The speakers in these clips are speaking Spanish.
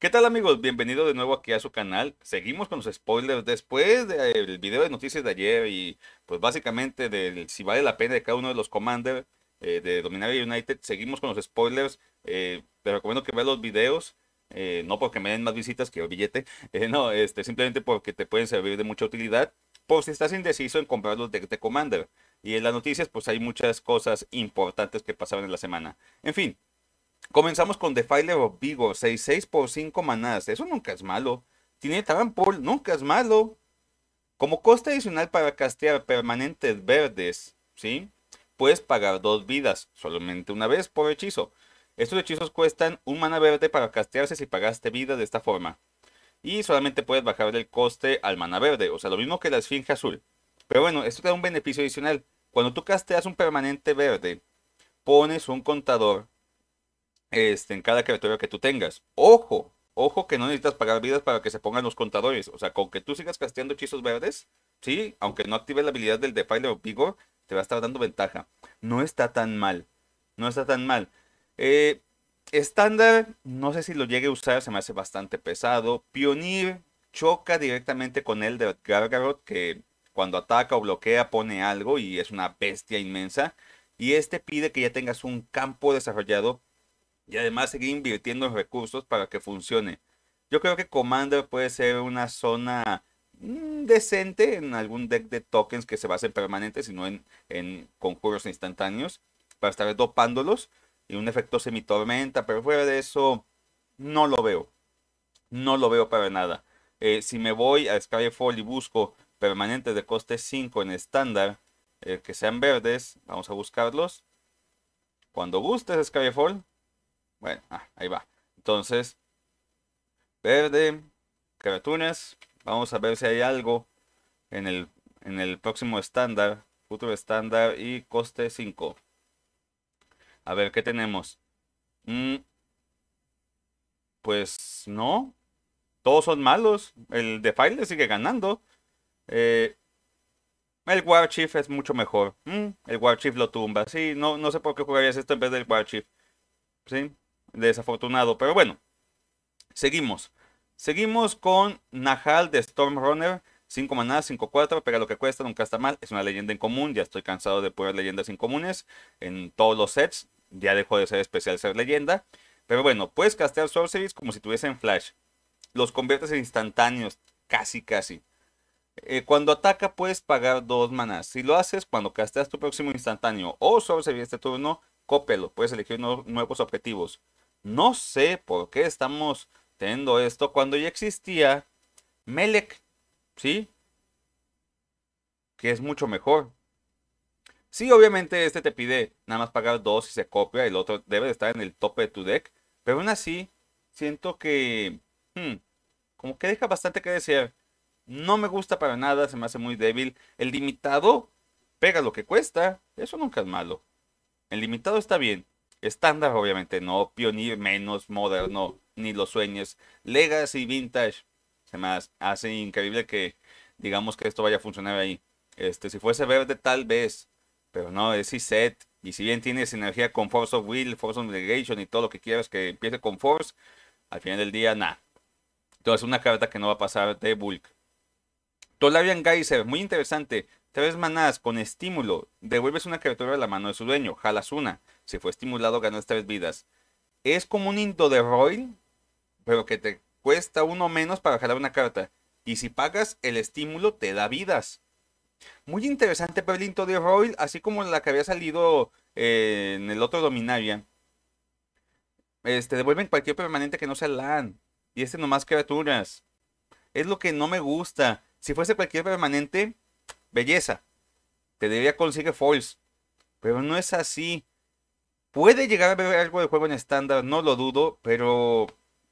¿Qué tal amigos? Bienvenidos de nuevo aquí a su canal. Seguimos con los spoilers después del video de noticias de ayer y pues básicamente del si vale la pena de cada uno de los commanders eh, de Dominaria United. Seguimos con los spoilers. Eh, te recomiendo que veas los videos. Eh, no porque me den más visitas que el billete. no, este, simplemente porque te pueden servir de mucha utilidad. Por si estás indeciso en comprar los de Commander. Y en las noticias pues hay muchas cosas importantes que pasaron en la semana. En fin, Comenzamos con The of Vigo, 6-6 por 5 manadas. Eso nunca es malo. Tiene Trampol, nunca es malo. Como coste adicional para castear permanentes verdes, ¿sí? Puedes pagar dos vidas, solamente una vez por hechizo. Estos hechizos cuestan un mana verde para castearse si pagaste vida de esta forma. Y solamente puedes bajar el coste al mana verde, o sea, lo mismo que la esfinge azul. Pero bueno, esto te da un beneficio adicional. Cuando tú casteas un permanente verde, pones un contador este, en cada criatura que tú tengas. Ojo, ojo que no necesitas pagar vidas para que se pongan los contadores. O sea, con que tú sigas casteando hechizos verdes, sí, aunque no actives la habilidad del Defiler o Vigor, te va a estar dando ventaja. No está tan mal. No está tan mal. Eh, estándar, no sé si lo llegue a usar, se me hace bastante pesado. Pionir choca directamente con el de Gargaroth. que cuando ataca o bloquea pone algo y es una bestia inmensa. Y este pide que ya tengas un campo desarrollado y además seguir invirtiendo recursos para que funcione. Yo creo que Commander puede ser una zona mm, decente en algún deck de tokens que se basen permanentes, sino en, en conjuros instantáneos, para estar dopándolos y un efecto semitormenta, pero fuera de eso, no lo veo. No lo veo para nada. Eh, si me voy a Skyfall y busco permanentes de coste 5 en estándar, eh, que sean verdes, vamos a buscarlos. Cuando gustes Skyfall, bueno, ah, ahí va. Entonces, verde, caratunas. Vamos a ver si hay algo en el, en el próximo estándar, futuro estándar y coste 5. A ver, ¿qué tenemos? Mm, pues no, todos son malos. El de File sigue ganando. Eh, el War Chief es mucho mejor. Mm, el War Chief lo tumba. Sí, no, no sé por qué jugarías esto en vez del War Chief. Sí, desafortunado. Pero bueno, seguimos. Seguimos con Nahal de Stormrunner. 5 manadas, 5-4, pero lo que cuesta nunca está mal. Es una leyenda en común. Ya estoy cansado de poner leyendas incomunes en todos los sets. Ya dejó de ser especial ser leyenda. Pero bueno, puedes castear sorceries como si tuviesen en flash. Los conviertes en instantáneos, casi, casi. Eh, cuando ataca puedes pagar dos manadas Si lo haces cuando casteas tu próximo instantáneo o sorceries este turno, cópelo. Puedes elegir nuevos objetivos. No sé por qué estamos teniendo esto cuando ya existía Melek, ¿sí? Que es mucho mejor. Sí, obviamente este te pide nada más pagar dos y se copia, el otro debe de estar en el tope de tu deck, pero aún así siento que... Hmm, como que deja bastante que decir. No me gusta para nada, se me hace muy débil. El limitado pega lo que cuesta, eso nunca es malo. El limitado está bien estándar, obviamente, no Pioneer menos moderno, ni los sueños. Legacy Vintage. además hace increíble que digamos que esto vaya a funcionar ahí. Este, si fuese verde, tal vez. Pero no, es set Y si bien tiene sinergia con Force of Will, Force of Negation y todo lo que quieras que empiece con Force, al final del día, nada. Entonces, una carta que no va a pasar de Bulk. Tolarian Geyser, muy interesante. Tres manadas con estímulo. Devuelves una criatura de la mano de su dueño. Jalas una. Si fue estimulado, ganas tres vidas. Es como un Indo de Royal, pero que te cuesta uno menos para jalar una carta. Y si pagas, el estímulo te da vidas. Muy interesante Into de Royal, así como la que había salido eh, en el otro Dominaria. Este, devuelven cualquier permanente que no sea LAN. Y este nomás criaturas. Es lo que no me gusta. Si fuese cualquier permanente, belleza. Te debería conseguir foils. Pero no es así. Puede llegar a haber algo de juego en estándar, no lo dudo, pero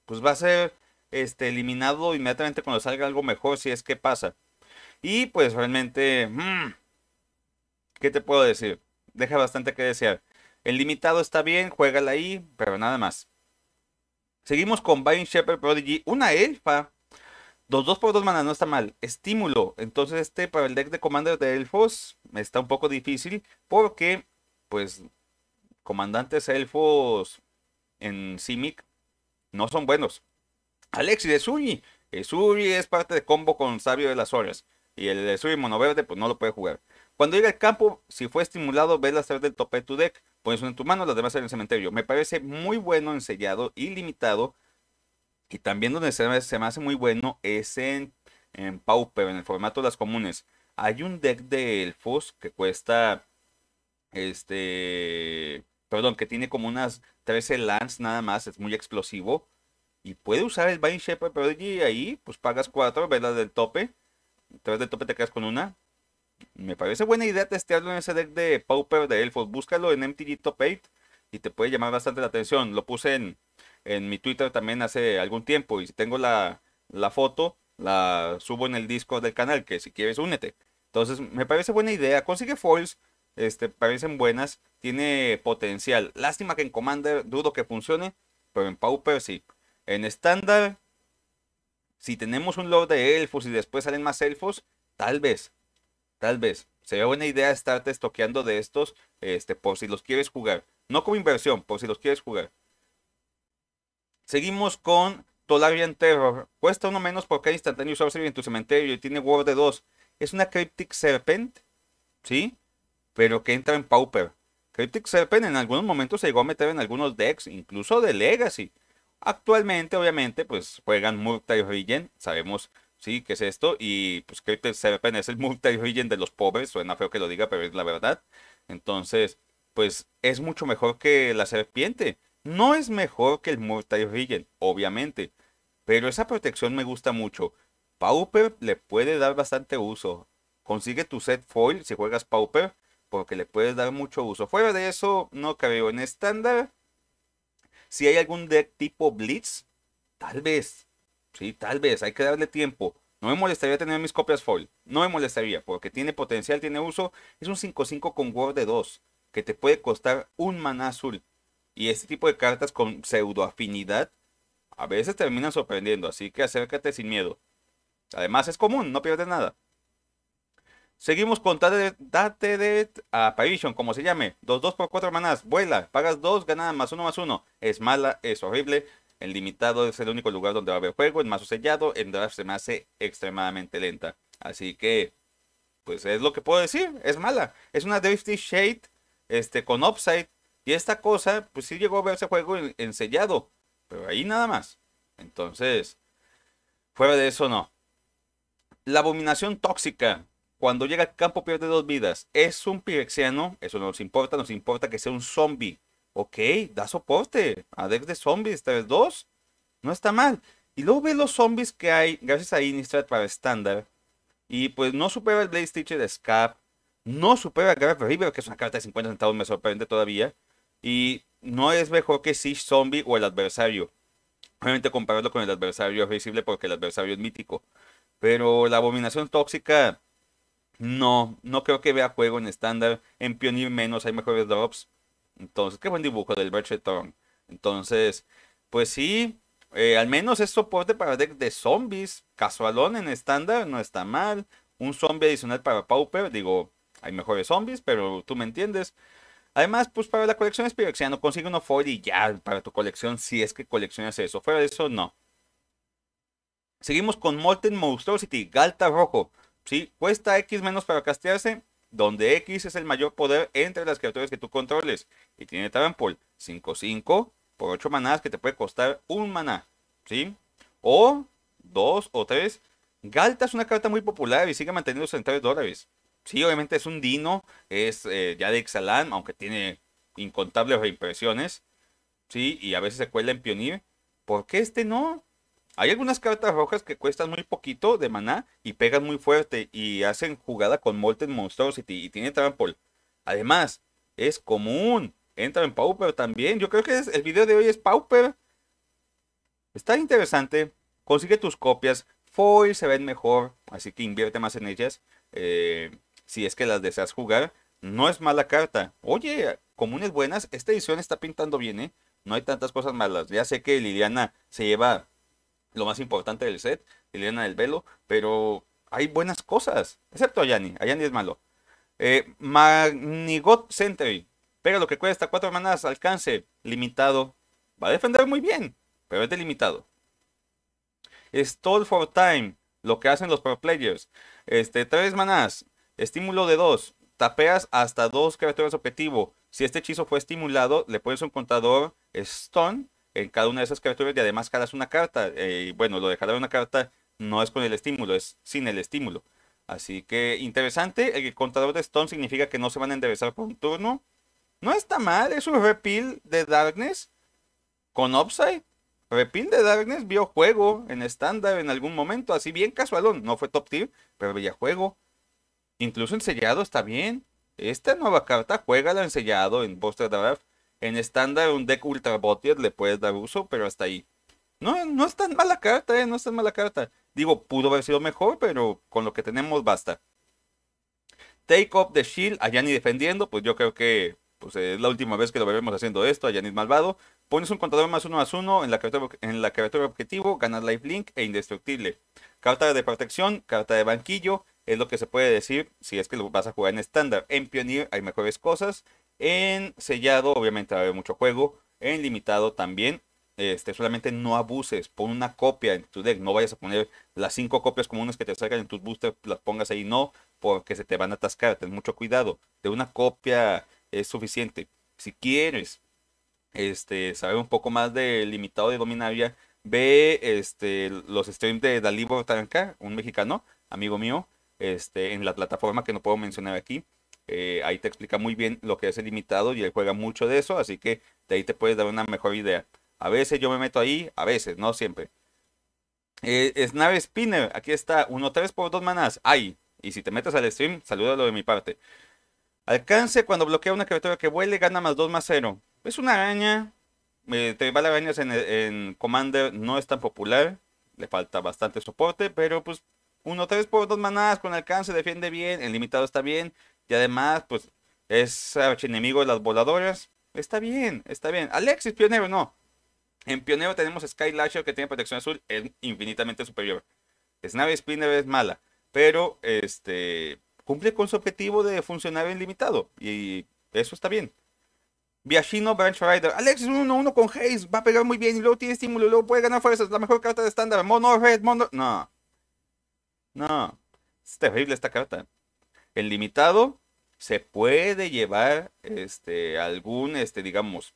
pues va a ser este, eliminado inmediatamente cuando salga algo mejor si es que pasa. Y pues realmente, mm, ¿qué te puedo decir? Deja bastante que desear. El limitado está bien, juégala ahí, pero nada más. Seguimos con Vine Shepherd Prodigy, una elfa dos 2 por dos mana no está mal. Estímulo. Entonces este para el deck de Commander de Elfos está un poco difícil porque pues comandantes elfos en Simic no son buenos. Alexis Zuri, Zuri eh, es parte de combo con Sabio de las Horas. Y el mono monoverde pues no lo puede jugar. Cuando llega al campo, si fue estimulado, ve las tres del tope de tu deck. Pones uno en tu mano, las demás en el cementerio. Me parece muy bueno, ensellado y limitado y también donde se me, hace muy bueno es en, en Pauper, en el formato de las comunes. Hay un deck de elfos que cuesta. Este. Perdón, que tiene como unas 13 lands nada más, es muy explosivo. Y puede usar el Bind Shepherd pero ahí, pues pagas 4, ¿verdad? Del tope. Tres del tope te quedas con una. Me parece buena idea testearlo en ese deck de Pauper de Elfos. Búscalo en MTG Top 8 y te puede llamar bastante la atención. Lo puse en en mi Twitter también hace algún tiempo y si tengo la, foto, la subo en el disco del canal, que si quieres únete. Entonces me parece buena idea, consigue foils, este, parecen buenas, tiene potencial. Lástima que en Commander dudo que funcione, pero en Pauper sí. En estándar, si tenemos un lord de elfos y después salen más elfos, tal vez, tal vez. Sería buena idea estarte estoqueando de estos, este, por si los quieres jugar. No como inversión, por si los quieres jugar. Seguimos con Tolarian Terror. Cuesta uno menos porque hay instantáneo sorcery en tu cementerio y tiene Word de 2. Es una Cryptic Serpent, ¿sí? Pero que entra en Pauper. Cryptic Serpent en algunos momentos se llegó a meter en algunos decks, incluso de Legacy. Actualmente, obviamente, pues juegan Murktide Regen, sabemos, sí, qué es esto, y pues Cryptic Serpent es el Murktide Regen de los pobres, suena feo que lo diga, pero es la verdad. Entonces, pues es mucho mejor que la serpiente. No es mejor que el Mortal Regen. obviamente, pero esa protección me gusta mucho. Pauper le puede dar bastante uso. Consigue tu set foil si juegas Pauper, porque le puedes dar mucho uso. Fuera de eso, no creo. En estándar, si hay algún deck tipo Blitz, tal vez. Sí, tal vez. Hay que darle tiempo. No me molestaría tener mis copias foil. No me molestaría, porque tiene potencial, tiene uso. Es un 5-5 con Word de 2, que te puede costar un maná azul. Y este tipo de cartas con pseudo afinidad. a veces terminan sorprendiendo, así que acércate sin miedo. Además es común, no pierdes nada. Seguimos con Date de Apparition, como se llame. 2 dos por 4 manás. Vuela, pagas 2, Ganas más 1 más 1. Es mala, es horrible. El limitado es el único lugar donde va a haber juego. En mazo sellado en draft se me hace extremadamente lenta. Así que, pues es lo que puedo decir. Es mala. Es una Drifty Shade este, con Upside. Y esta cosa, pues sí llegó a verse juego Ensellado, pero ahí nada más. Entonces, fuera de eso no. La abominación tóxica, cuando llega al campo pierde dos vidas. Es un pirexiano, eso no nos importa, nos importa que sea un zombie. Ok, da soporte a deck de Zombies 3-2. No está mal. Y luego ve los zombies que hay gracias a Innistrad para estándar. Y pues no supera el Blade Stitcher de Scap. No supera a Grave River, que es una carta de 50 centavos, me sorprende todavía. Y no es mejor que si Zombie o el adversario. Obviamente compararlo con el adversario es visible porque el adversario es mítico. Pero la abominación tóxica, no, no creo que vea juego en estándar. En Pioneer menos hay mejores drops. Entonces, qué buen dibujo del Thorn. Entonces, pues sí, eh, al menos es soporte para deck de zombies. Casualón en estándar, no está mal. Un zombie adicional para Pauper, digo, hay mejores zombies, pero tú me entiendes. Además, pues para la colección no consigue uno foil y ya para tu colección, si es que coleccionas eso. Fuera de eso, no. Seguimos con Molten Monstrosity, Galta Rojo. ¿sí? Cuesta X menos para castearse, donde X es el mayor poder entre las criaturas que tú controles. Y tiene Trample 5-5 por 8 manadas que te puede costar un maná. ¿sí? O 2 o 3. Galta es una carta muy popular y sigue manteniendo en 3 dólares sí, obviamente es un dino, es eh, ya de Exalan aunque tiene incontables reimpresiones, sí, y a veces se cuela en Pionir. ¿Por qué este no? Hay algunas cartas rojas que cuestan muy poquito de maná y pegan muy fuerte y hacen jugada con Molten Monstrosity y tiene Trampol. Además, es común. Entra en Pauper también. Yo creo que el video de hoy es Pauper. Está interesante. Consigue tus copias. Foil se ven mejor, así que invierte más en ellas. Eh, si es que las deseas jugar. No es mala carta. Oye, comunes buenas, esta edición está pintando bien, ¿eh? No hay tantas cosas malas. Ya sé que Liliana se lleva lo más importante del set, Liliana del Velo, pero hay buenas cosas, excepto Ayani. Ayani es malo. Eh, Magnigot Sentry. Pega lo que cuesta, cuatro manadas... alcance, limitado. Va a defender muy bien, pero es delimitado. Stall for Time, lo que hacen los pro players. Este, tres manadas... Estímulo de 2. Tapeas hasta dos criaturas objetivo. Si este hechizo fue estimulado, le pones un contador stone en cada una de esas criaturas y además jalas una carta. Eh, bueno, lo de jalar una carta no es con el estímulo, es sin el estímulo. Así que interesante, el contador de stone significa que no se van a enderezar por un turno. No está mal, es un repeal de Darkness con upside. Repeal de Darkness vio juego en estándar en algún momento, así bien casualón. No fue top tier, pero veía juego. Incluso en sellado está bien. Esta nueva carta, juégala en sellado, en Buster Draft. En estándar, un deck Ultra Botier le puedes dar uso, pero hasta ahí. No, no es tan mala carta, eh, no es tan mala carta. Digo, pudo haber sido mejor, pero con lo que tenemos basta. Take Off the shield, a Yanni defendiendo, pues yo creo que pues, es la última vez que lo veremos haciendo esto, a Yanni malvado. Pones un contador más uno más uno en la criatura, en la criatura objetivo, ganas link e indestructible. Carta de protección, carta de banquillo, es lo que se puede decir si es que lo vas a jugar en estándar. En Pioneer hay mejores cosas. En sellado, obviamente, va a haber mucho juego. En limitado también. Este, solamente no abuses, pon una copia en tu deck, no vayas a poner las cinco copias comunes que te salgan en tus boosters, las pongas ahí, no, porque se te van a atascar, ten mucho cuidado, de una copia es suficiente. Si quieres este, saber un poco más de limitado de Dominaria, ve este, los streams de Dalibor tranca un mexicano, amigo mío, este, en la plataforma que no puedo mencionar aquí. Eh, ahí te explica muy bien lo que es el limitado y él juega mucho de eso, así que de ahí te puedes dar una mejor idea. A veces yo me meto ahí, a veces, no siempre. Eh, Snare Spinner, aquí está, 1-3 por 2 manas. ahí y si te metes al stream, salúdalo de mi parte. Alcance cuando bloquea una criatura que vuele, gana más 2 más 0. Es una araña. te va arañas en, en Commander, no es tan popular. Le falta bastante soporte, pero pues uno, tres por dos manadas con alcance, defiende bien, el limitado está bien. Y además, pues es enemigo de las voladoras. Está bien, está bien. Alexis, pionero, no. En pionero tenemos Sky Lasher que tiene protección azul, es infinitamente superior. Snave Spinner es mala, pero este cumple con su objetivo de funcionar en limitado. Y eso está bien. Viachino, Branch Rider. Alexis 1-1 con Haze. Va a pegar muy bien. Y luego tiene estímulo. Y luego puede ganar fuerzas. La mejor carta de estándar. Mono Red. Mono. No. No, es terrible esta carta. El limitado se puede llevar este, algún, este, digamos,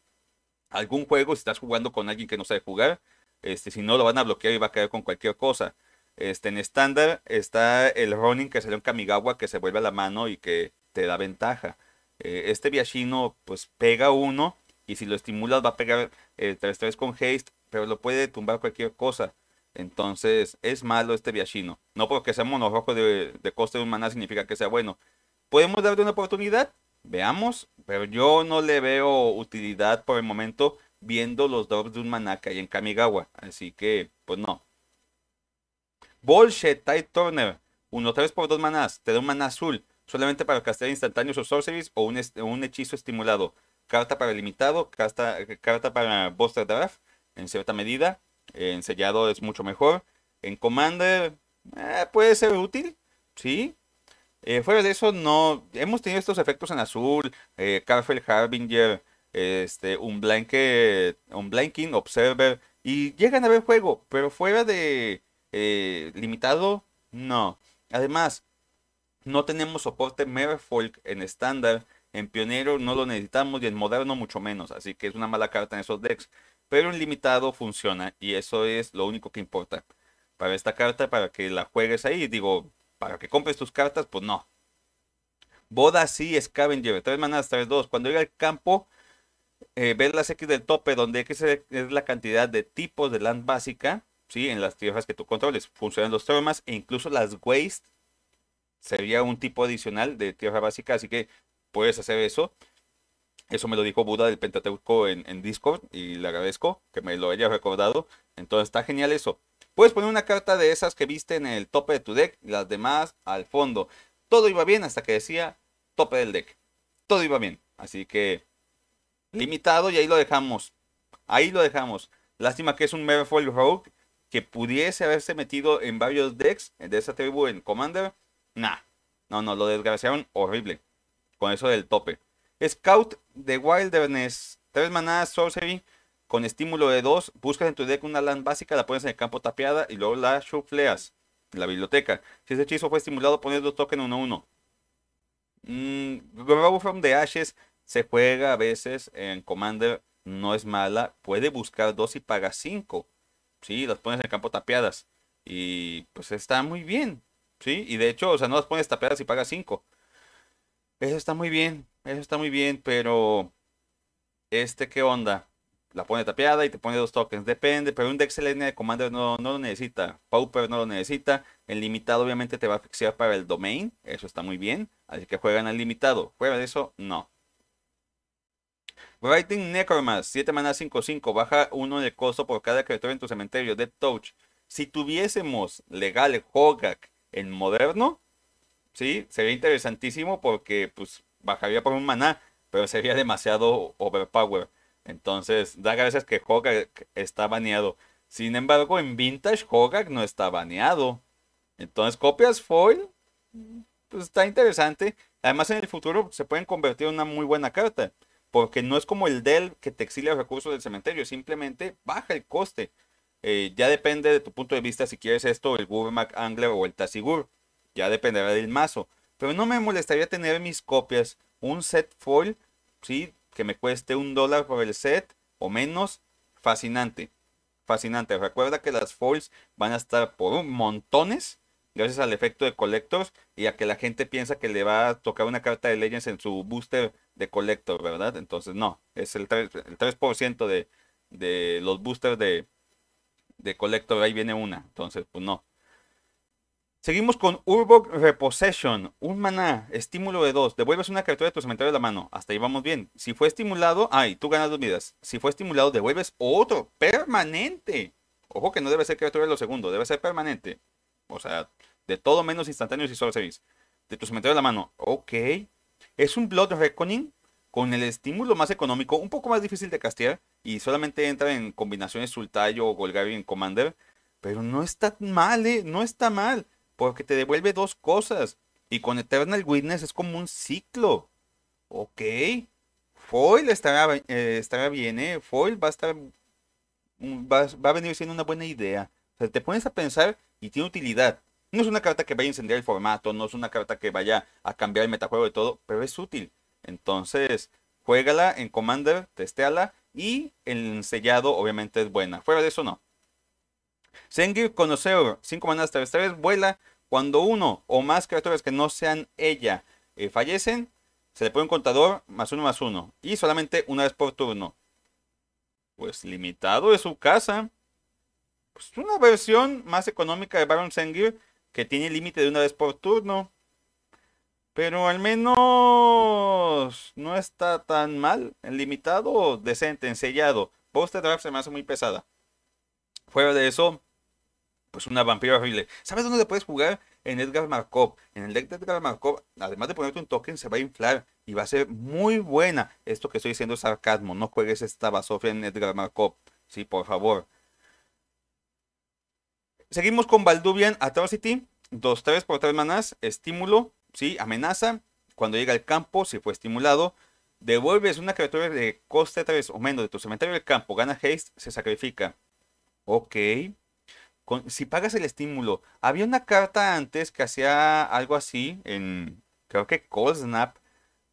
algún juego si estás jugando con alguien que no sabe jugar. Este, si no, lo van a bloquear y va a caer con cualquier cosa. Este, en estándar está el running que salió en Kamigawa que se vuelve a la mano y que te da ventaja. Eh, este Viashino pues pega uno y si lo estimulas va a pegar el eh, 3-3 con haste, pero lo puede tumbar cualquier cosa. Entonces, es malo este viajino. No porque sea mono de, de coste de un maná significa que sea bueno. ¿Podemos darle una oportunidad? Veamos, pero yo no le veo utilidad por el momento viendo los drops de un maná que hay en Kamigawa. Así que, pues no. Bullshit, Tide Turner. uno tres por dos manás. Te da un maná azul. Solamente para castear instantáneos o sorceries o un, hechizo estimulado. Carta para limitado. Carta, carta para Buster Draft. En cierta medida. En sellado es mucho mejor. En Commander eh, puede ser útil, sí. Eh, fuera de eso, no. Hemos tenido estos efectos en azul. Eh, Harbinger, este, un, blanket, un Blanking Observer. Y llegan a ver juego, pero fuera de eh, limitado, no. Además, no tenemos soporte Merfolk en estándar. En pionero no lo necesitamos y en moderno mucho menos. Así que es una mala carta en esos decks pero un limitado funciona y eso es lo único que importa. Para esta carta, para que la juegues ahí, digo, para que compres tus cartas, pues no. Boda sí, Scavenger, tres manadas, tres dos Cuando llega al campo, eh, ver las X del tope, donde X es la cantidad de tipos de land básica, ¿sí? En las tierras que tú controles. Funcionan los termas. e incluso las waste sería un tipo adicional de tierra básica, así que puedes hacer eso. Eso me lo dijo Buda del Pentateuco en, Discord y le agradezco que me lo haya recordado. Entonces está genial eso. Puedes poner una carta de esas que viste en el tope de tu deck y las demás al fondo. Todo iba bien hasta que decía tope del deck. Todo iba bien. Así que limitado y ahí lo dejamos. Ahí lo dejamos. Lástima que es un Merfolk Rogue que pudiese haberse metido en varios decks de esa tribu en Commander. Nah. No, no, lo desgraciaron horrible. Con eso del tope. Scout de Wilderness. Tres manadas Sorcery con estímulo de 2. Buscas en tu deck una land básica, la pones en el campo tapeada y luego la shuffleas en la biblioteca. Si ese hechizo fue estimulado, pones dos tokens 1-1. Grow from the Ashes se juega a veces en Commander. No es mala. Puede buscar dos y paga 5. Sí, las pones en el campo tapeadas. Y pues está muy bien. Sí, y de hecho, o sea, no las pones tapeadas y pagas 5. Eso está muy bien eso está muy bien, pero este, ¿qué onda? La pone tapeada y te pone dos tokens. Depende, pero un Dex LN de Commander no, lo necesita. Pauper no lo necesita. El limitado obviamente te va a asfixiar para el domain. Eso está muy bien. Así que juegan al limitado. Fuera de eso, no. Writing Necromas, 7 manas 5-5, baja uno de costo por cada criatura en tu cementerio, Dead Touch. Si tuviésemos legal Hogak en moderno, sí, sería interesantísimo porque pues bajaría por un maná, pero sería demasiado overpower. Entonces, da gracias que Hogak está baneado. Sin embargo, en Vintage Hogak no está baneado. Entonces, copias foil, pues está interesante. Además, en el futuro se pueden convertir en una muy buena carta. Porque no es como el Dell que te exilia recursos del cementerio, simplemente baja el coste. Eh, ya depende de tu punto de vista si quieres esto, el Gurmak Angler o el Tasigur. Ya dependerá del mazo. Pero no me molestaría tener mis copias. Un set foil, ¿sí? Que me cueste un dólar por el set o menos. Fascinante. Fascinante. Recuerda que las foils van a estar por un montones. Gracias al efecto de collectors y a que la gente piensa que le va a tocar una carta de Legends en su booster de collector, ¿verdad? Entonces, no. Es el 3%, de, los boosters de, de collector ahí viene una. Entonces, pues no. Seguimos con Urbog Repossession. Un maná, estímulo de dos. Devuelves una criatura de tu cementerio de la mano. Hasta ahí vamos bien. Si fue estimulado, ay, tú ganas dos vidas. Si fue estimulado, devuelves otro permanente. Ojo que no debe ser criatura de lo segundo, debe ser permanente. O sea, de todo menos instantáneos y sorceries. De tu cementerio de la mano. Ok. Es un Blood Reckoning con el estímulo más económico, un poco más difícil de castear. Y solamente entra en combinaciones Sultayo o Golgari en Commander. Pero no está mal, ¿eh? No está mal porque te devuelve dos cosas. Y con Eternal Witness es como un ciclo. Ok. Foil estará, eh, bien, ¿eh? Foil va a estar. Mm, va, a venir siendo una buena idea. O sea, te pones a pensar y tiene utilidad. No es una carta que vaya a incendiar el formato, no es una carta que vaya a cambiar el metajuego de todo, pero es útil. Entonces, juégala en Commander, testéala y el sellado obviamente es buena. Fuera de eso, no. Sengir Conocer, 5 manadas terrestres, vuela cuando uno o más criaturas que no sean ella eh, fallecen, se le pone un contador más uno más uno. Y solamente una vez por turno. Pues limitado de su casa. Pues una versión más económica de Baron Sengir que tiene límite de una vez por turno. Pero al menos no está tan mal. En limitado, decente, ensellado sellado. Post draft se me hace muy pesada. Fuera de eso, pues una vampira horrible. ¿Sabes dónde le puedes jugar? En Edgar Markov. En el deck de Edgar Markov, además de ponerte un token, se va a inflar y va a ser muy buena. Esto que estoy diciendo es sarcasmo. No juegues esta basofia en Edgar Markov. Sí, por favor. Seguimos con Baldubian Atrocity. 2-3 por tres manás. Estímulo. Sí, amenaza. Cuando llega al campo, si fue estimulado, devuelves una criatura de coste 3 o menos de tu cementerio del campo. Gana haste, se sacrifica. Ok. si pagas el estímulo. Había una carta antes que hacía algo así en, creo que Cold Snap,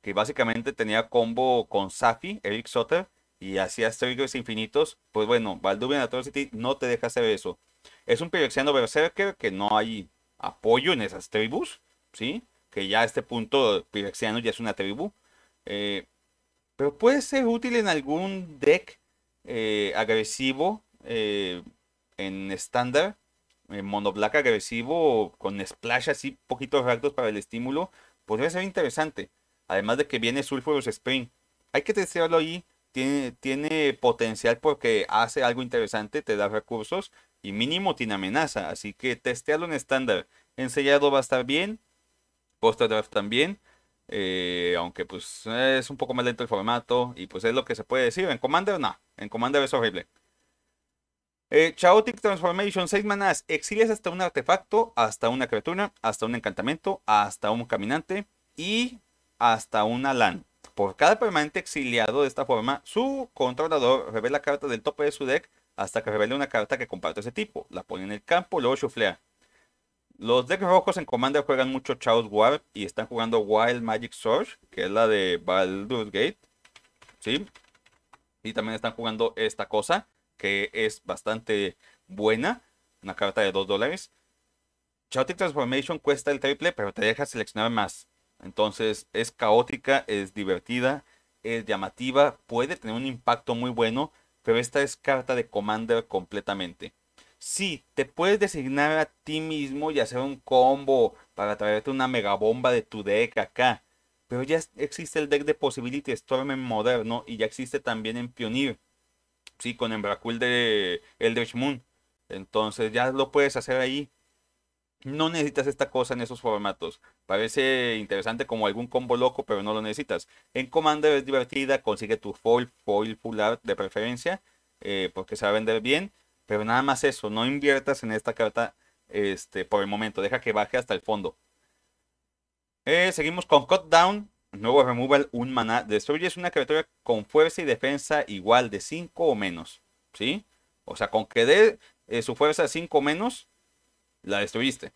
que básicamente tenía combo con Safi, Eric Sotter, y hacía triggers infinitos. Pues bueno, Valdubian City no te deja hacer eso. Es un Pyrexiano Berserker que no hay apoyo en esas tribus, ¿sí? Que ya a este punto Pyrexiano ya es una tribu. Eh, pero puede ser útil en algún deck eh, agresivo eh, en estándar, en eh, monoblack agresivo, con splash así, poquitos rectos para el estímulo, podría pues ser interesante. Además de que viene Sulfurous Spring. Hay que testearlo ahí. Tiene, tiene potencial porque hace algo interesante, te da recursos y mínimo tiene amenaza. Así que testearlo en estándar. En va a estar bien. Post draft también. Eh, aunque pues es un poco más lento el formato. Y pues es lo que se puede decir. En Commander no. En Commander es horrible. Eh, Chaotic Transformation, 6 manás. Exilias hasta un artefacto, hasta una criatura, hasta un encantamiento, hasta un caminante y hasta una LAN. Por cada permanente exiliado de esta forma, su controlador revela carta del tope de su deck hasta que revele una carta que comparte ese tipo. La pone en el campo, luego chuflea. Los decks rojos en Commander juegan mucho Chaos Warp y están jugando Wild Magic Surge, que es la de Baldur's Gate. ¿Sí? Y también están jugando esta cosa que es bastante buena, una carta de 2 dólares. Chaotic Transformation cuesta el triple, pero te deja seleccionar más. Entonces es caótica, es divertida, es llamativa, puede tener un impacto muy bueno, pero esta es carta de Commander completamente. Sí, te puedes designar a ti mismo y hacer un combo para traerte una mega bomba de tu deck acá. Pero ya existe el deck de Possibility Storm en moderno y ya existe también en Pioneer. Sí, con Embracul de Eldritch Moon. Entonces ya lo puedes hacer ahí. No necesitas esta cosa en esos formatos. Parece interesante como algún combo loco, pero no lo necesitas. En Commander es divertida, consigue tu foil, foil full art de preferencia, eh, porque se va a vender bien. Pero nada más eso, no inviertas en esta carta este, por el momento. Deja que baje hasta el fondo. Eh, seguimos con Cut Down. Nuevo removal, un maná. Destruye una criatura con fuerza y defensa igual de 5 o menos. ¿Sí? O sea, con que dé eh, su fuerza 5 o menos, la destruiste.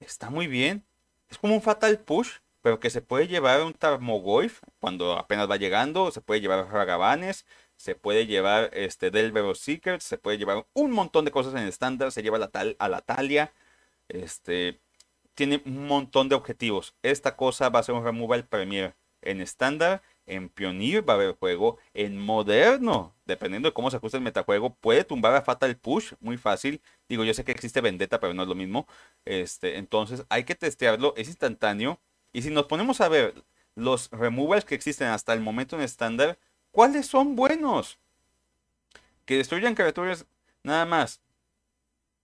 Está muy bien. Es como un Fatal Push, pero que se puede llevar un Tarmogoyf cuando apenas va llegando. Se puede llevar Ragabanes. Se puede llevar este Delvero Seeker. Se puede llevar un montón de cosas en estándar. Se lleva la tal, a la Talia. Este, tiene un montón de objetivos. Esta cosa va a ser un removal premier en estándar, en Pioneer va a haber juego, en moderno, dependiendo de cómo se ajuste el metajuego, puede tumbar a Fatal Push, muy fácil. Digo, yo sé que existe Vendetta, pero no es lo mismo. Este, entonces, hay que testearlo, es instantáneo. Y si nos ponemos a ver los removals que existen hasta el momento en estándar, ¿cuáles son buenos? Que destruyan criaturas nada más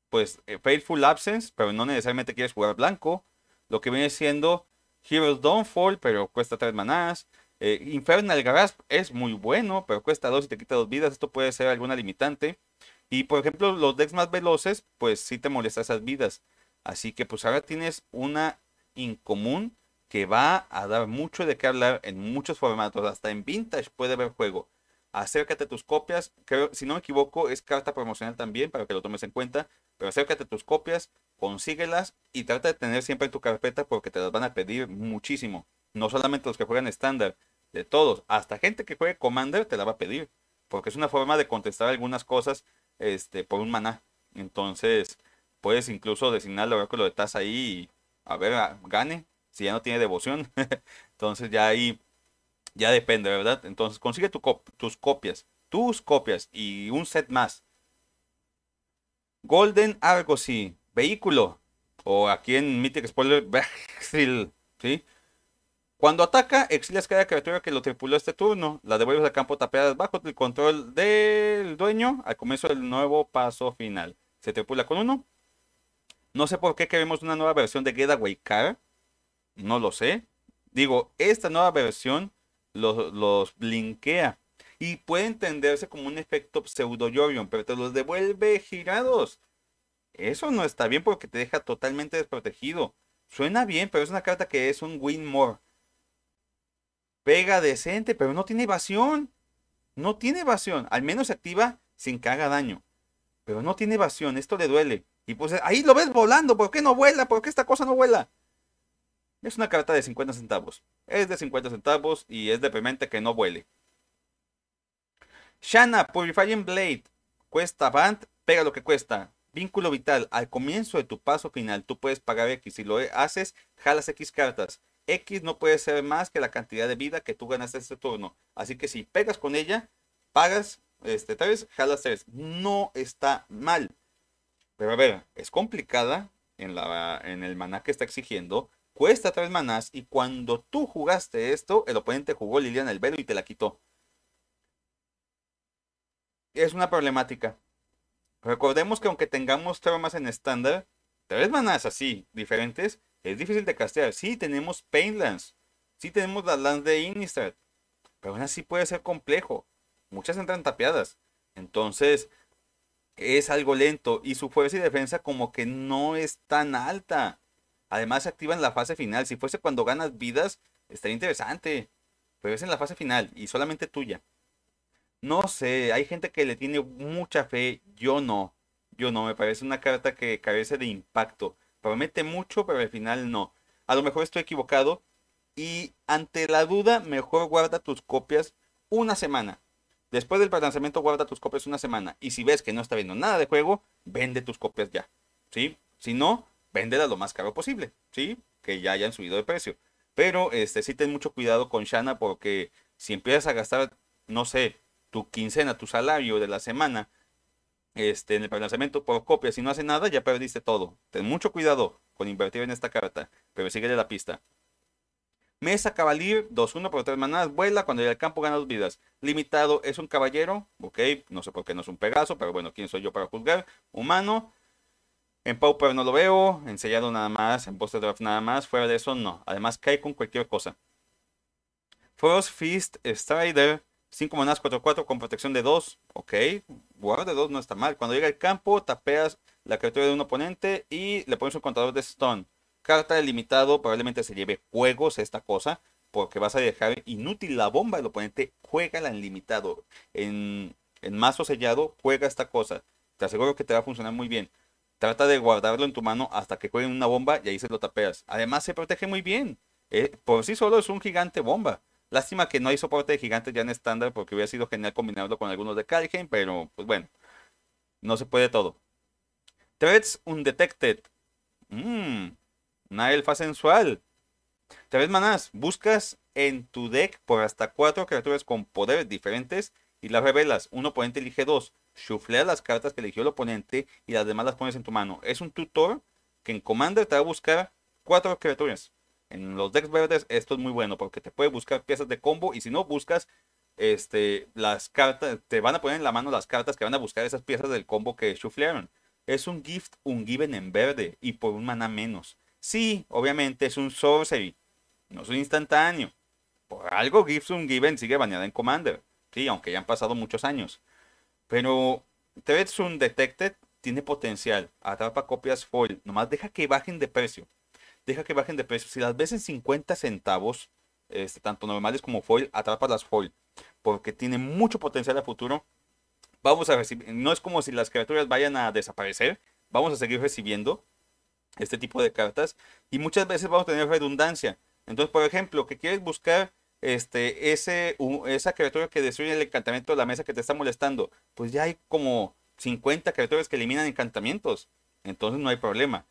pues eh, Faithful Absence, pero no necesariamente quieres jugar blanco. Lo que viene siendo Heroes Fall, pero cuesta 3 manadas. Eh, Infernal Grasp es muy bueno, pero cuesta 2 y te quita 2 vidas. Esto puede ser alguna limitante. Y por ejemplo, los decks más veloces, pues sí te molesta esas vidas. Así que pues ahora tienes una incomún que va a dar mucho de qué hablar en muchos formatos. Hasta en vintage puede haber juego acércate a tus copias. Creo, si no me equivoco, es carta promocional también para que lo tomes en cuenta. Pero acércate a tus copias, consíguelas y trata de tener siempre en tu carpeta porque te las van a pedir muchísimo. No solamente los que juegan estándar, de todos. Hasta gente que juegue Commander te la va a pedir. Porque es una forma de contestar algunas cosas este, por un maná. Entonces, puedes incluso designar ver oráculo lo estás ahí y a ver, gane. Si ya no tiene devoción. Entonces ya ahí ya depende, ¿verdad? Entonces consigue tus copias, tus copias y un set más. Golden Argosy, vehículo, o aquí en Mythic Spoiler, Vexil. ¿sí? Cuando ataca, exilias cada criatura que lo tripuló este turno, la devuelves al campo tapeadas bajo el control del dueño al comienzo del nuevo paso final. Se tripula con uno. No sé por qué queremos una nueva versión de Getaway Car, no lo sé. Digo, esta nueva versión los, los Y puede entenderse como un efecto pseudo Yorion, pero te los devuelve girados. Eso no está bien porque te deja totalmente desprotegido. Suena bien, pero es una carta que es un win more. Pega decente, pero no tiene evasión. No tiene evasión. Al menos se activa sin que haga daño. Pero no tiene evasión. Esto le duele. Y pues ahí lo ves volando. ¿Por qué no vuela? ¿Por qué esta cosa no vuela? Es una carta de 50 centavos. Es de 50 centavos y es de deprimente que no vuele. Shanna, Purifying Blade. Cuesta Band, pega lo que cuesta. Vínculo vital. Al comienzo de tu paso final, tú puedes pagar X. Si lo haces, jalas X cartas. X no puede ser más que la cantidad de vida que tú ganaste este turno. Así que si pegas con ella, pagas este, vez jalas 3. No está mal. Pero a ver, es complicada en, la, en el maná que está exigiendo cuesta tres manás y cuando tú jugaste esto, el oponente jugó Liliana el Velo y te la quitó. Es una problemática. Recordemos que aunque tengamos tramas en estándar, tres manás así, diferentes, es difícil de castear. Sí tenemos Painlands, sí tenemos las lands de Innistrad, pero aún así puede ser complejo. Muchas entran tapeadas. Entonces, es algo lento y su fuerza y defensa como que no es tan alta. Además, se activa en la fase final. Si fuese cuando ganas vidas, estaría interesante. Pero es en la fase final y solamente tuya. No sé, hay gente que le tiene mucha fe. Yo no. Yo no, me parece una carta que carece de impacto. Promete mucho, pero al final no. A lo mejor estoy equivocado. Y ante la duda, mejor guarda tus copias una semana. Después del balanceamiento, guarda tus copias una semana. Y si ves que no está viendo nada de juego, vende tus copias ya. ¿Sí? Si no, véndela lo más caro posible, ¿sí? Que ya hayan subido de precio. Pero este, sí ten mucho cuidado con Shana porque si empiezas a gastar, no sé, tu quincena, tu salario de la semana este, en el lanzamiento por copia, si no hace nada, ya perdiste todo. Ten mucho cuidado con invertir en esta carta, pero síguele la pista. Mesa Cavalier, 2-1 por 3 manadas, vuela cuando llega al campo, gana dos vidas. Limitado, es un caballero, ok, no sé por qué no es un Pegaso, pero bueno, quién soy yo para juzgar. Humano, en Pauper no lo veo, en sellado nada más, en Buster Draft nada más, fuera de eso no. Además cae con cualquier cosa. Frost Fist Strider, 5 manas 4-4 con protección de 2. Ok, guarda 2 no está mal. Cuando llega al campo, tapeas la criatura de un oponente y le pones un contador de stone. Carta limitado probablemente se lleve juegos esta cosa, porque vas a dejar inútil la bomba del oponente. juega en limitado. En, en mazo sellado, juega esta cosa. Te aseguro que te va a funcionar muy bien. Trata de guardarlo en tu mano hasta que en una bomba y ahí se lo tapeas. Además, se protege muy bien. Eh, por sí solo es un gigante bomba. Lástima que no hay soporte de gigantes ya en estándar porque hubiera sido genial combinarlo con algunos de Kalheim, pero pues bueno, no se puede todo. Threads Undetected. Mmm, una elfa sensual. Tres manás, buscas en tu deck por hasta cuatro criaturas con poderes diferentes y las revelas. Un oponente elige dos. Shuflea las cartas que eligió el oponente y las demás las pones en tu mano. Es un tutor que en Commander te va a buscar cuatro criaturas. En los decks verdes esto es muy bueno porque te puede buscar piezas de combo y si no buscas este, las cartas, te van a poner en la mano las cartas que van a buscar esas piezas del combo que shuflearon. Es un gift, un given en verde y por un mana menos. Sí, obviamente es un sorcery, no es un instantáneo. Por algo gift, un given sigue baneada en Commander. Sí, aunque ya han pasado muchos años. Pero Threadsun Detected tiene potencial. Atrapa copias foil. Nomás deja que bajen de precio. Deja que bajen de precio. Si las ves en 50 centavos, este, tanto normales como foil, atrapa las foil. Porque tiene mucho potencial a futuro. Vamos a recibir. No es como si las criaturas vayan a desaparecer. Vamos a seguir recibiendo este tipo de cartas. Y muchas veces vamos a tener redundancia. Entonces, por ejemplo, que quieres buscar este, ese, esa criatura que destruye el encantamiento de la mesa que te está molestando, pues ya hay como 50 criaturas que eliminan encantamientos. Entonces no hay problema.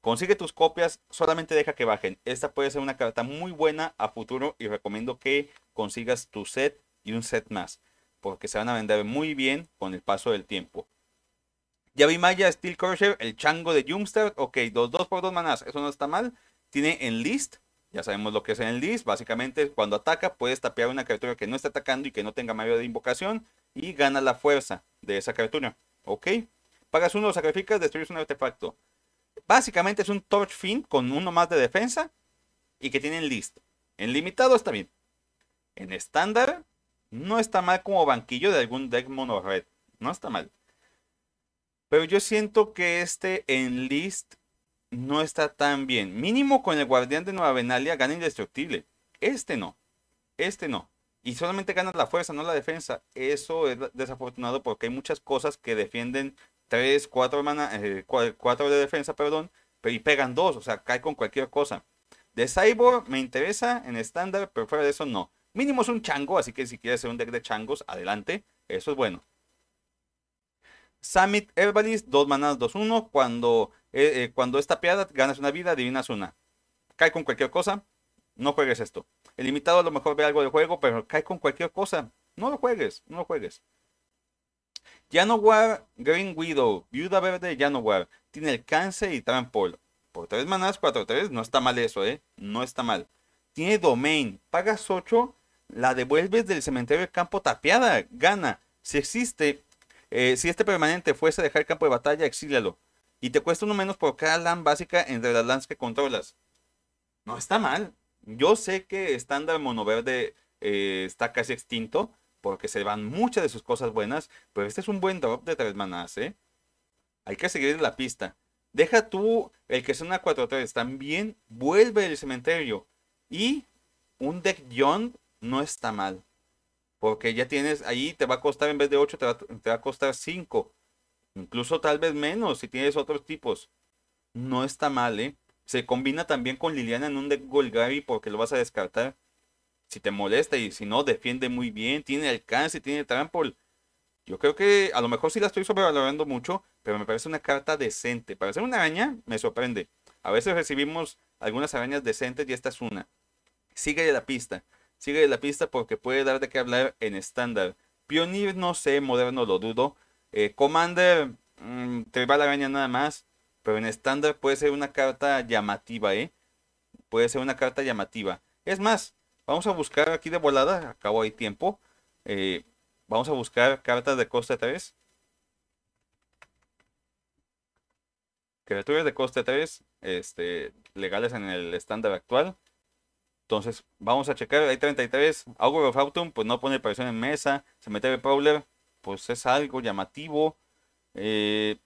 Consigue tus copias, solamente deja que bajen. Esta puede ser una carta muy buena a futuro y recomiendo que consigas tu set y un set más, porque se van a vender muy bien con el paso del tiempo. Ya Maya, Steel Crusher el chango de Jungster Ok, 2 x por 2 manás, eso no está mal. Tiene en list ya sabemos lo que es en el list. Básicamente, cuando ataca, puedes tapear una criatura que no está atacando y que no tenga mayor de invocación. Y gana la fuerza de esa criatura. ¿Ok? Pagas uno, lo sacrificas, destruyes un artefacto. Básicamente es un Torch fin. con uno más de defensa. Y que tienen list. En limitado está bien. En estándar, no está mal como banquillo de algún deck mono red. No está mal. Pero yo siento que este en list no está tan bien. Mínimo con el guardián de Nueva Benalia gana indestructible. Este no. Este no. Y solamente ganas la fuerza, no la defensa. Eso es desafortunado porque hay muchas cosas que defienden 3, 4, eh, de defensa, perdón, y pegan 2. O sea, cae con cualquier cosa. De Cyborg me interesa en estándar, pero fuera de eso no. Mínimo es un chango, así que si quieres hacer un deck de changos, adelante. Eso es bueno. Summit Herbalist, 2 manas, 2-1. Cuando eh, eh, cuando es tapeada, ganas una vida, adivinas una. Cae con cualquier cosa, no juegues esto. El limitado a lo mejor ve algo de juego, pero cae con cualquier cosa. No lo juegues, no lo juegues. Janowar Green Widow, Viuda Verde Janowar, tiene alcance y trampol. Por 3 manas, 4-3, no está mal eso, ¿eh? No está mal. Tiene domain, pagas 8, la devuelves del cementerio de campo tapeada, gana. Si existe, eh, si este permanente fuese a dejar el campo de batalla, exílalo, y te cuesta uno menos por cada LAN básica entre las LANs que controlas. No está mal. Yo sé que estándar monoverde verde eh, está casi extinto porque se van muchas de sus cosas buenas, pero este es un buen drop de tres manás, ¿eh? Hay que seguir la pista. Deja tú el que sea una 4-3, también vuelve el cementerio. Y un deck John no está mal. Porque ya tienes, ahí te va a costar en vez de 8, te va, te va a costar 5. Incluso tal vez menos si tienes otros tipos. No está mal, ¿eh? Se combina también con Liliana en un deck Golgari porque lo vas a descartar. Si te molesta y si no, defiende muy bien. Tiene alcance, tiene trampol. Yo creo que a lo mejor sí la estoy sobrevalorando mucho, pero me parece una carta decente. Para ser una araña, me sorprende. A veces recibimos algunas arañas decentes y esta es una. Sigue la pista. Sigue la pista porque puede dar de qué hablar en estándar. Pionir no sé, moderno lo dudo. Eh, Commander mm, te va a la araña nada más, pero en estándar puede ser una carta llamativa, ¿eh? Puede ser una carta llamativa. Es más, vamos a buscar aquí de volada, acabo ahí tiempo. Eh, vamos a buscar cartas de coste 3. Criaturas de coste 3, este, legales en el estándar actual. Entonces, vamos a checar. Hay 33. Augur of Autumn, pues no pone presión en mesa. Se mete el Prowler pues es algo llamativo. Eh,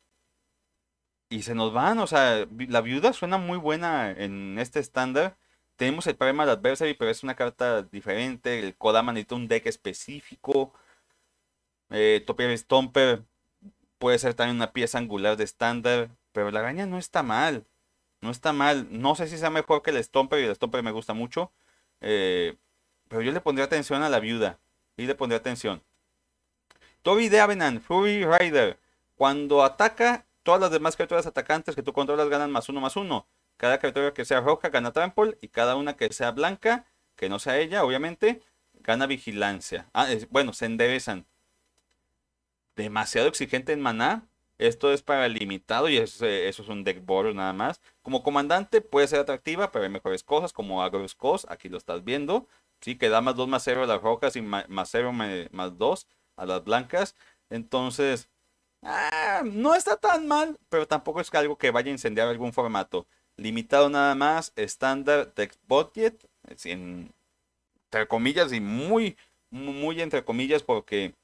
y se nos van, o sea, la viuda suena muy buena en este estándar. Tenemos el problema Adversary, pero es una carta diferente. El Kodama necesita un deck específico. Eh, Topier Stomper puede ser también una pieza angular de estándar. Pero la araña no está mal. No está mal. No sé si sea mejor que el Stomper y el Stomper me gusta mucho. Eh, pero yo le pondría atención a la viuda. Y le pondría atención. Toby Avenant, Fury Rider. Cuando ataca, todas las demás criaturas atacantes que tú controlas ganan más uno más uno. Cada criatura que sea roja gana trample y cada una que sea blanca, que no sea ella, obviamente, gana vigilancia. Ah, bueno, se enderezan. Demasiado exigente en maná. Esto es para limitado y eso, es un deck border nada más. Como comandante puede ser atractiva, pero hay mejores cosas como Agros aquí lo estás viendo. Sí, que da más 2 más 0 a las rojas y más 0 más dos a las blancas. Entonces, ah, no está tan mal, pero tampoco es algo que vaya a incendiar algún formato. Limitado nada más, estándar, text budget, sin, entre comillas y muy, muy entre comillas porque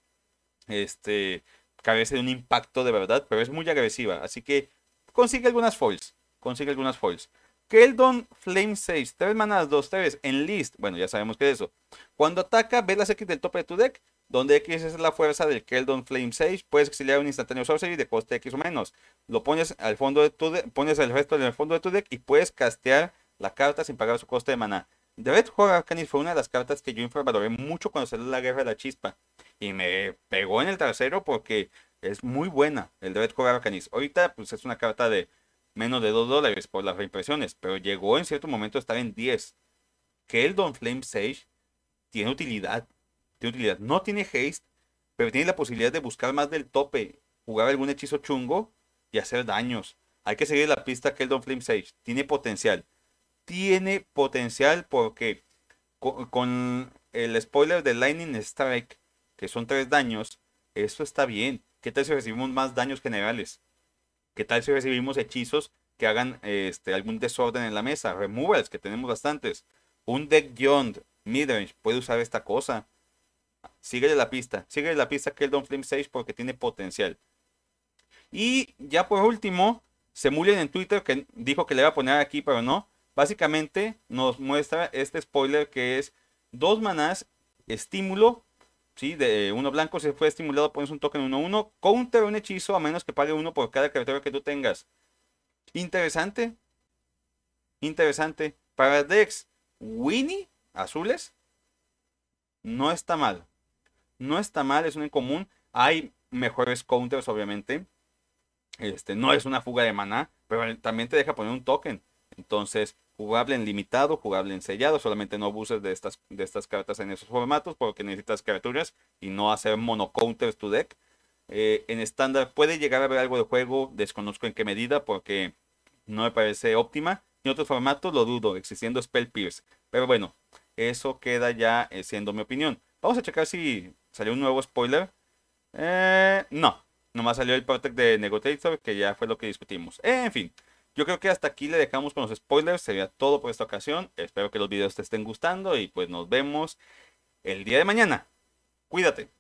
este carece de un impacto de verdad, pero es muy agresiva. Así que consigue algunas foils, consigue algunas foils. Keldon Flame 6, 3 manadas, 2, 3, en list. Bueno, ya sabemos que eso. Cuando ataca, ve las X del tope de tu deck donde X es la fuerza del Keldon Flame Sage, puedes exiliar un instantáneo sorcery de coste X o menos. Lo pones al fondo de tu deck, pones el resto en el fondo de tu deck y puedes castear la carta sin pagar su coste de mana The Red Arcanis fue una de las cartas que yo infravaloré mucho cuando salió la Guerra de la Chispa. Y me pegó en el tercero porque es muy buena el The Red Arcanis. Ahorita pues es una carta de menos de 2 dólares por las reimpresiones, pero llegó en cierto momento a estar en 10. Keldon Flame Sage tiene utilidad utilidad. No tiene haste, pero tiene la posibilidad de buscar más del tope, jugar algún hechizo chungo y hacer daños. Hay que seguir la pista que el Don Flame Sage tiene potencial. Tiene potencial porque con, el spoiler de Lightning Strike, que son tres daños, eso está bien. ¿Qué tal si recibimos más daños generales? ¿Qué tal si recibimos hechizos que hagan este, algún desorden en la mesa? Removals, que tenemos bastantes. Un deck yond Midrange puede usar esta cosa. Sigue la pista, sigue la pista que el Don Flame Sage porque tiene potencial. Y ya por último, Se mullen en Twitter, que dijo que le iba a poner aquí, pero no. Básicamente nos muestra este spoiler que es dos manás, estímulo, ¿sí? De uno blanco, si fue estimulado pones un token 1-1, counter un hechizo a menos que pague uno por cada criatura que tú tengas. Interesante. Interesante. Para Dex Winnie, azules, no está mal. No está mal, es un en común. Hay mejores counters, obviamente. Este, no es una fuga de maná, pero también te deja poner un token. Entonces, jugable en limitado, jugable en sellado. Solamente no abuses de estas, de estas cartas en esos formatos porque necesitas criaturas y no hacer counters tu deck. Eh, en estándar puede llegar a ver algo de juego, desconozco en qué medida porque no me parece óptima. En otros formatos lo dudo, existiendo Spell Pierce. Pero bueno, eso queda ya eh, siendo mi opinión. Vamos a checar si ¿Salió un nuevo spoiler? Eh, no, nomás salió el Protect de Negotiator, que ya fue lo que discutimos. Eh, en fin, yo creo que hasta aquí le dejamos con los spoilers. Sería todo por esta ocasión. Espero que los videos te estén gustando y pues nos vemos el día de mañana. Cuídate.